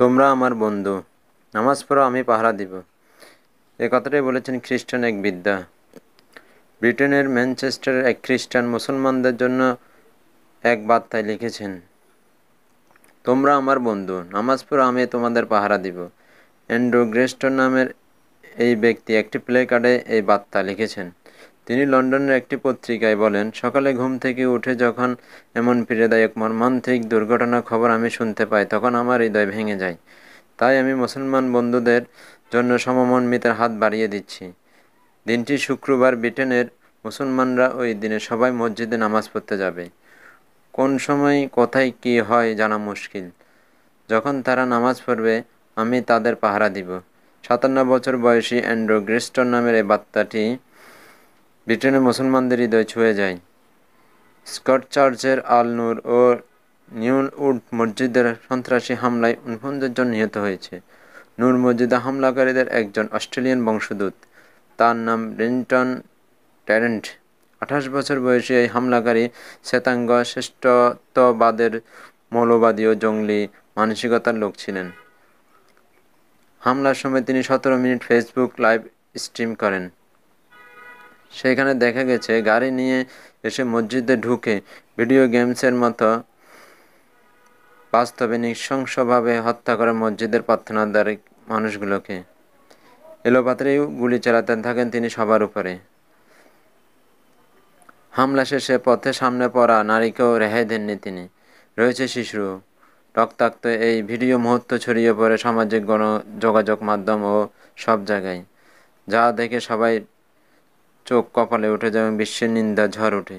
তোমরা আমার বন্ধু নামাজ পড়ো আমি পাহারা দিব এ কথাটাই বলেছেন খ্রিস্টান এক বিদ্যা ব্রিটেনের ম্যানচেস্টারের এক খ্রিস্টান মুসলমানদের জন্য এক বার্তায় লিখেছেন তোমরা আমার বন্ধু নামাজ পড়ো আমি তোমাদের পাহারা দিব অ্যান্ড্রু গ্রেস্টন নামের এই ব্যক্তি একটি প্লে কার্ডে এই বার্তা লিখেছেন তিনি লন্ডনের একটি পত্রিকায় বলেন সকালে ঘুম থেকে উঠে যখন এমন পীড়াদায়ক মর্মান্তিক দুর্ঘটনার খবর আমি শুনতে পাই তখন আমার হৃদয় ভেঙে যায় তাই আমি মুসলমান বন্ধুদের জন্য সমমন্মিতার হাত বাড়িয়ে দিচ্ছি দিনটি শুক্রবার ব্রিটেনের মুসলমানরা ওই দিনে সবাই মসজিদে নামাজ পড়তে যাবে কোন সময় কোথায় কি হয় জানা মুশকিল যখন তারা নামাজ পড়বে আমি তাদের পাহারা দিব সাতান্ন বছর বয়সী অ্যান্ড্রো গ্রিস্টন নামের এই বার্তাটি ব্রিটেনে মুসলমানদের হৃদয় ছুঁয়ে যায় স্কট চার্চের আল নূর ও উড মসজিদের সন্ত্রাসী হামলায় উনপঞ্চাশ জন নিহত হয়েছে নূর মসজিদে হামলাকারীদের একজন অস্ট্রেলিয়ান বংশদূত তার নাম রিন্টন ট্যারেন্ট আঠাশ বছর বয়সী এই হামলাকারী শ্বেতাঙ্গ শ্রেষ্ঠত্ববাদের মৌলবাদী ও জঙ্গলি মানসিকতার লোক ছিলেন হামলার সময় তিনি সতেরো মিনিট ফেসবুক লাইভ স্ট্রিম করেন সেখানে দেখা গেছে গাড়ি নিয়ে এসে মসজিদে ঢুকে ভিডিও গেমসের মতো বাস্তবে নৃশংসভাবে হত্যা করে মসজিদের প্রার্থনাদার মানুষগুলোকে এলোপাত্রেও গুলি চালাতে থাকেন তিনি সবার উপরে হামলা শেষে পথে সামনে পড়া নারীকেও রেহাই দেননি তিনি রয়েছে শিশু রক্তাক্ত এই ভিডিও মুহূর্ত ছড়িয়ে পড়ে সামাজিক গণ যোগাযোগ মাধ্যম ও সব জায়গায় যা দেখে সবাই চোখ কপালে উঠে যেমন বিশ্বের নিন্দা ঝড় উঠে